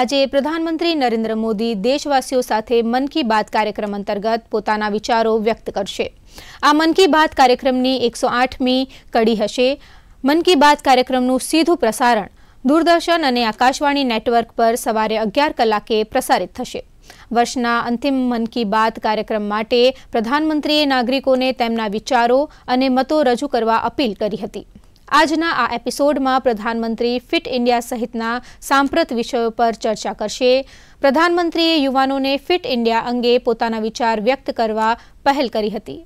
આજે પ્રધાનમંત્રી નરેન્દ્ર મોદી દેશવાસીઓ સાથે મન કી બાત કાર્યક્રમ અંતર્ગત પોતાના વિચારો વ્યક્ત કરશે આ મન કી બાત કાર્યક્રમની એકસો આઠમી કડી હશે મન કી બાત કાર્યક્રમનું સીધું પ્રસારણ દૂરદર્શન અને આકાશવાણી નેટવર્ક પર સવારે અગિયાર કલાકે પ્રસારિત થશે વર્ષના અંતિમ મન કી બાત કાર્યક્રમ માટે પ્રધાનમંત્રીએ નાગરિકોને તેમના વિચારો અને મતો રજૂ કરવા અપીલ કરી હતી આજના આ એપિસોડમાં પ્રધાનમંત્રી ફિટ ઇન્ડિયા સહિતના સાંપ્રત વિષયો પર ચર્ચા કરશે પ્રધાનમંત્રીએ યુવાનોને ફિટ ઇન્ડિયા અંગે પોતાના વિચાર વ્યક્ત કરવા પહેલ કરી હતી